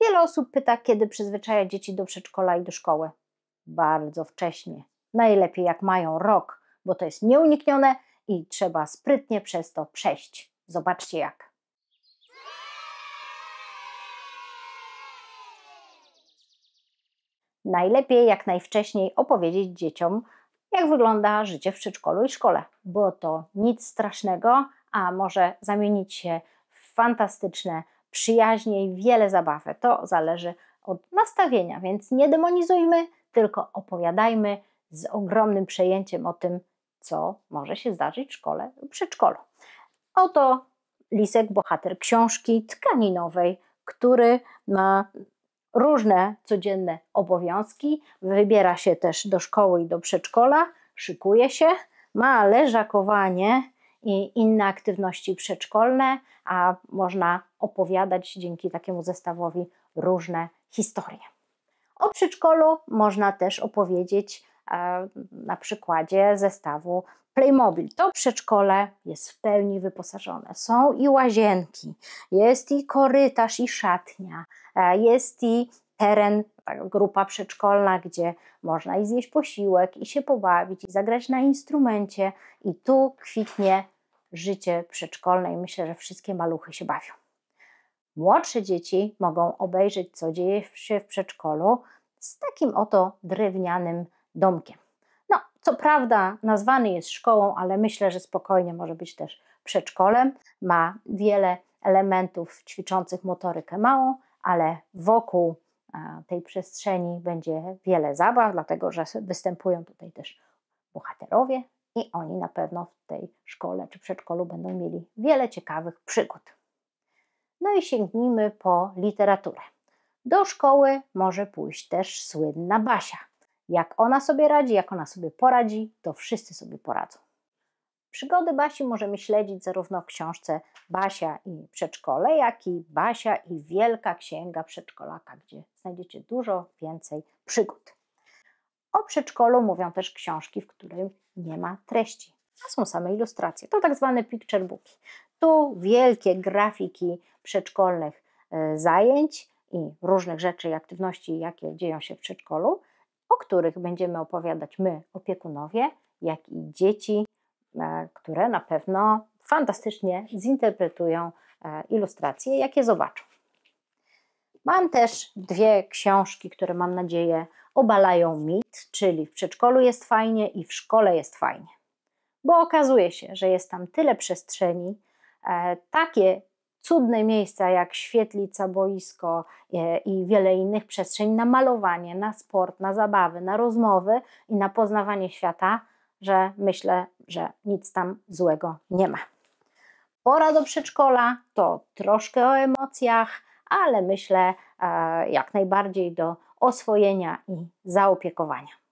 Wiele osób pyta, kiedy przyzwyczaja dzieci do przedszkola i do szkoły. Bardzo wcześnie. Najlepiej jak mają rok, bo to jest nieuniknione i trzeba sprytnie przez to przejść. Zobaczcie jak. Najlepiej jak najwcześniej opowiedzieć dzieciom, jak wygląda życie w przedszkolu i szkole, bo to nic strasznego, a może zamienić się w fantastyczne przyjaźnie i wiele zabawy. To zależy od nastawienia, więc nie demonizujmy, tylko opowiadajmy z ogromnym przejęciem o tym, co może się zdarzyć w szkole, przedszkolu. Oto Lisek, bohater książki tkaninowej, który ma różne codzienne obowiązki, wybiera się też do szkoły i do przedszkola, szykuje się, ma leżakowanie i inne aktywności przedszkolne, a można opowiadać dzięki takiemu zestawowi różne historie. O przedszkolu można też opowiedzieć e, na przykładzie zestawu Playmobil. To przedszkole jest w pełni wyposażone. Są i łazienki, jest i korytarz, i szatnia, e, jest i teren, grupa przedszkolna, gdzie można i zjeść posiłek, i się pobawić, i zagrać na instrumencie, i tu kwitnie życie przedszkolne i myślę, że wszystkie maluchy się bawią. Młodsze dzieci mogą obejrzeć, co dzieje się w przedszkolu z takim oto drewnianym domkiem. No, co prawda nazwany jest szkołą, ale myślę, że spokojnie może być też przedszkolem. Ma wiele elementów ćwiczących motorykę małą, ale wokół tej przestrzeni będzie wiele zabaw, dlatego że występują tutaj też bohaterowie, i oni na pewno w tej szkole czy przedszkolu będą mieli wiele ciekawych przygód. No i sięgnijmy po literaturę. Do szkoły może pójść też słynna Basia. Jak ona sobie radzi, jak ona sobie poradzi, to wszyscy sobie poradzą. Przygody Basi możemy śledzić zarówno w książce Basia i przedszkole, jak i Basia i Wielka Księga Przedszkolaka, gdzie znajdziecie dużo więcej przygód. O przedszkolu mówią też książki, w których nie ma treści, a są same ilustracje. To tak zwane picture booki. Tu wielkie grafiki przedszkolnych e, zajęć i różnych rzeczy i aktywności, jakie dzieją się w przedszkolu, o których będziemy opowiadać my, opiekunowie, jak i dzieci, e, które na pewno fantastycznie zinterpretują e, ilustracje, jakie zobaczą. Mam też dwie książki, które mam nadzieję obalają mit, czyli w przedszkolu jest fajnie i w szkole jest fajnie. Bo okazuje się, że jest tam tyle przestrzeni, e, takie cudne miejsca jak świetlica, boisko e, i wiele innych przestrzeni na malowanie, na sport, na zabawy, na rozmowy i na poznawanie świata, że myślę, że nic tam złego nie ma. Pora do przedszkola to troszkę o emocjach, ale myślę e, jak najbardziej do oswojenia i zaopiekowania.